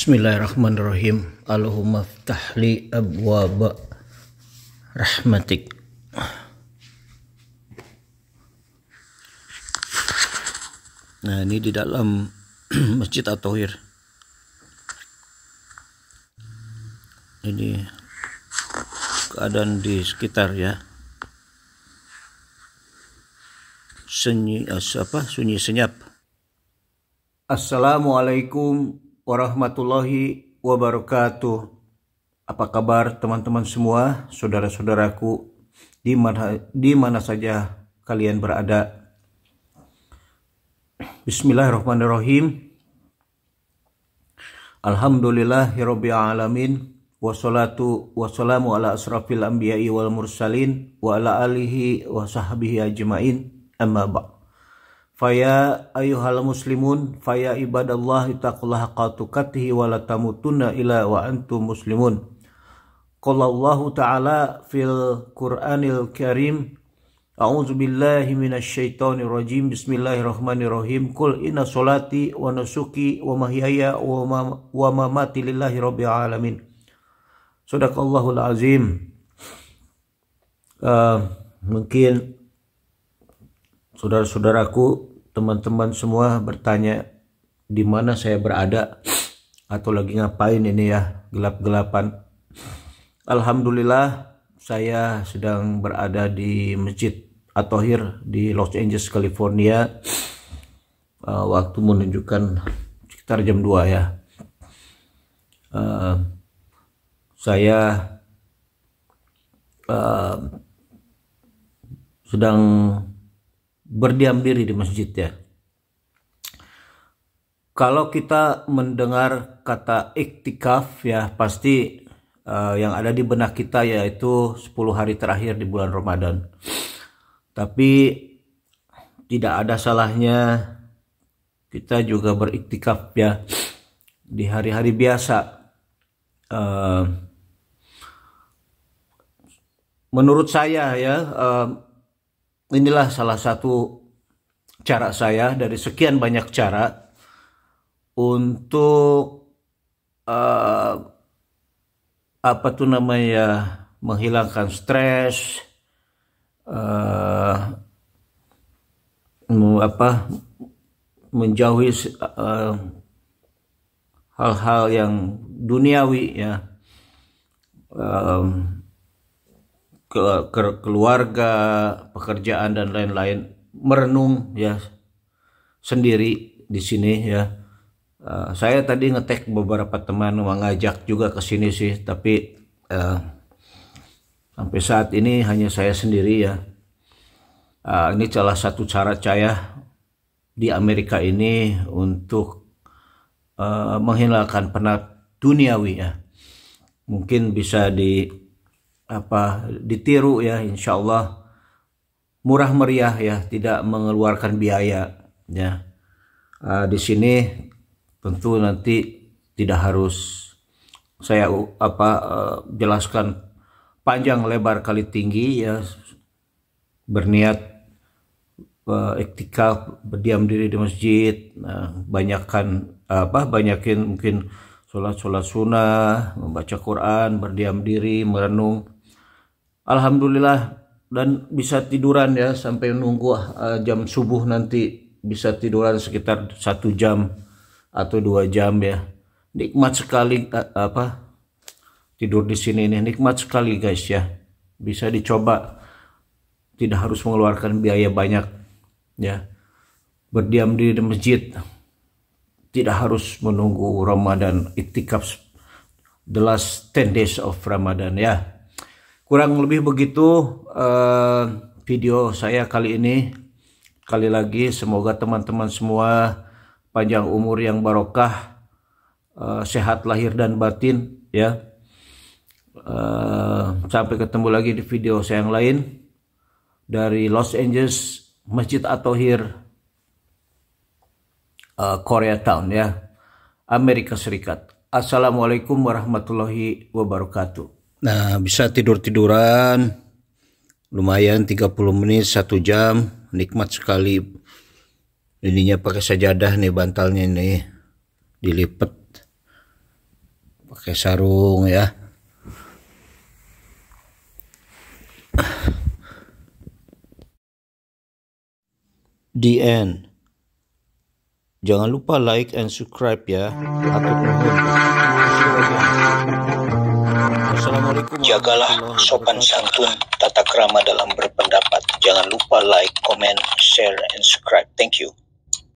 Bismillahirrahmanirrahim. Allahumma ftahli abwaba rahmatik. Nah, ini di dalam Masjid At-Tahir. Ini keadaan di sekitar ya. Sunyi eh, apa? Sunyi senyap. Assalamualaikum warahmatullahi wabarakatuh. Apa kabar teman-teman semua, saudara-saudaraku di mana di mana saja kalian berada. Bismillahirrahmanirrahim. Alhamdulillahirabbil wassalatu wassalamu ala asrafil anbiya'i wal mursalin wa ala alihi wa sahbihi ajmain amma ba'd. Faya ayuhal muslimun faya ibadallah taqullaha qatukatihi wa latamutunna ila wa antum muslimun. Qala Allah Ta'ala fil Qur'anil Karim A'udzu billahi minasyaitonir rajim. Bismillahirrahmanirrahim. Qul inna solati wa nusuki wa mahyaya wa, ma, wa mamati lillahi rabbil alamin. Sadaqallahul azim. Uh, mungkin saudara-saudaraku teman-teman semua bertanya di mana saya berada atau lagi ngapain ini ya gelap-gelapan. Alhamdulillah saya sedang berada di Masjid Atohir di Los Angeles, California. Eh, waktu menunjukkan sekitar jam 2 ya. Eh, saya eh, sedang berdiam diri di masjid ya. Kalau kita mendengar kata iktikaf ya pasti uh, yang ada di benak kita yaitu 10 hari terakhir di bulan Ramadan. Tapi tidak ada salahnya kita juga beriktikaf ya di hari-hari biasa. Uh, menurut saya ya uh, inilah salah satu cara saya dari sekian banyak cara untuk uh, apa tuh namanya menghilangkan stres uh, apa menjauhi eh, hal-hal uh, yang duniawi ya um, ke, ke keluarga, pekerjaan dan lain-lain merenung ya sendiri di sini ya. Uh, saya tadi ngetek beberapa teman ngajak juga ke sini sih, tapi uh, sampai saat ini hanya saya sendiri ya. Uh, ini salah satu cara saya di Amerika ini untuk uh, menghilangkan penat duniawi ya. Mungkin bisa di apa ditiru ya insya Allah murah meriah ya tidak mengeluarkan biaya ya uh, di sini tentu nanti tidak harus saya apa uh, jelaskan panjang lebar kali tinggi ya berniat uh, iktikaf berdiam diri di masjid nah, banyakkan apa banyakin mungkin sholat sholat sunnah membaca Quran berdiam diri merenung alhamdulillah dan bisa tiduran ya sampai nunggu uh, jam subuh nanti bisa tiduran sekitar satu jam atau dua jam ya nikmat sekali uh, apa tidur di sini ini nikmat sekali guys ya bisa dicoba tidak harus mengeluarkan biaya banyak ya berdiam diri di masjid tidak harus menunggu Ramadan itikaf the last 10 days of Ramadan ya kurang lebih begitu uh, video saya kali ini kali lagi semoga teman-teman semua panjang umur yang barokah uh, sehat lahir dan batin ya uh, sampai ketemu lagi di video saya yang lain dari Los Angeles Masjid Atohir uh, Town ya Amerika Serikat Assalamualaikum warahmatullahi wabarakatuh Nah, bisa tidur-tiduran lumayan 30 menit, satu jam, nikmat sekali. Ininya pakai sajadah nih bantalnya ini dilipet pakai sarung ya. The end. Jangan lupa like and subscribe ya. Atau Jagalah sopan santun, tata krama dalam berpendapat. Jangan lupa like, comment, share, and subscribe. Thank you.